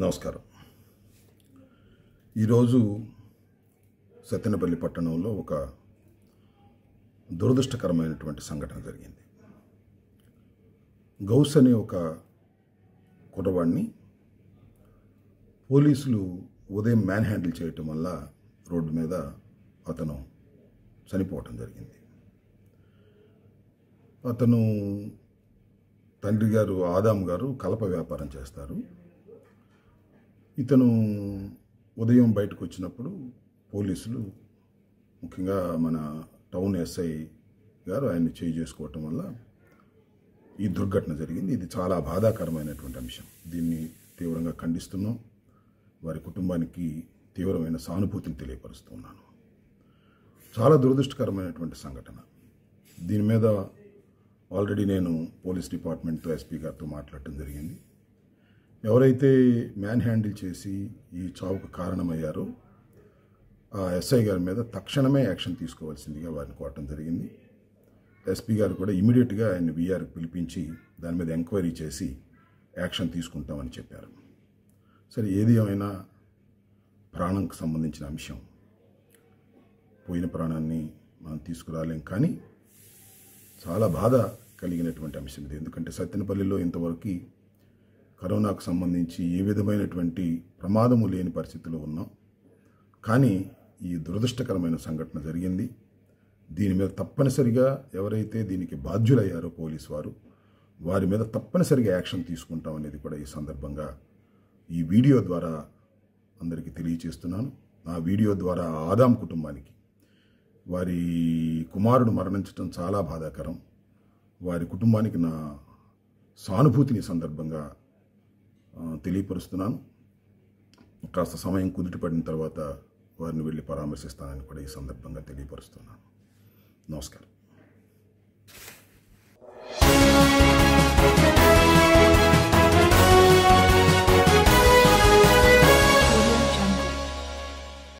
నమస్కారం ఈరోజు సత్యనపల్లి పట్టణంలో ఒక దురదృష్టకరమైనటువంటి సంఘటన జరిగింది గౌస్ అనే ఒక కుర్రవాడిని పోలీసులు ఉదయం మ్యాన్ హ్యాండిల్ చేయటం వల్ల రోడ్డు మీద అతను చనిపోవటం జరిగింది అతను తండ్రి గారు ఆదాం గారు కలప వ్యాపారం చేస్తారు ఇతను ఉదయం బయటకు వచ్చినప్పుడు పోలీసులు ముఖ్యంగా మన టౌన్ ఎస్ఐ గారు ఆయన్ని చేయి చేసుకోవటం వల్ల ఈ దుర్ఘటన జరిగింది ఇది చాలా బాధాకరమైనటువంటి అంశం దీన్ని తీవ్రంగా ఖండిస్తున్నాం వారి కుటుంబానికి తీవ్రమైన సానుభూతిని తెలియపరుస్తున్నాను చాలా దురదృష్టకరమైనటువంటి సంఘటన దీని మీద ఆల్రెడీ నేను పోలీస్ డిపార్ట్మెంట్తో ఎస్పీ గారితో మాట్లాడటం జరిగింది ఎవరైతే మ్యాన్ హ్యాండిల్ చేసి ఈ చావుకు కారణమయ్యారో ఆ ఎస్ఐ గారి మీద తక్షణమే యాక్షన్ తీసుకోవాల్సిందిగా వారిని కోరటం జరిగింది ఎస్పీ గారు కూడా ఇమీడియట్గా ఆయన విఆర్ పిలిపించి దాని మీద ఎంక్వైరీ చేసి యాక్షన్ తీసుకుంటామని చెప్పారు సరే ఏది ఏమైనా ప్రాణంకు సంబంధించిన అంశం పోయిన ప్రాణాన్ని మనం తీసుకురాలేం కానీ చాలా బాధ కలిగినటువంటి అంశం ఇది ఎందుకంటే సత్యనపల్లిలో ఇంతవరకు కరోనాకు సంబంధించి ఏ విధమైనటువంటి ప్రమాదము లేని పరిస్థితిలో ఉన్నాం కానీ ఈ దురదృష్టకరమైన సంఘటన జరిగింది దీని మీద తప్పనిసరిగా ఎవరైతే దీనికి బాధ్యులయ్యారో పోలీసు వారు వారి మీద తప్పనిసరిగా యాక్షన్ తీసుకుంటాం అనేది కూడా ఈ సందర్భంగా ఈ వీడియో ద్వారా అందరికీ తెలియచేస్తున్నాను ఆ వీడియో ద్వారా ఆదాం కుటుంబానికి వారి కుమారుడు మరణించడం చాలా బాధాకరం వారి కుటుంబానికి నా సానుభూతిని సందర్భంగా తెలియపరుస్తున్నాను కాస్త సమయం పడిన తర్వాత వారిని వెళ్ళి పరామర్శిస్తానని కూడా ఈ సందర్భంగా తెలియపరుస్తున్నాను నమస్కారం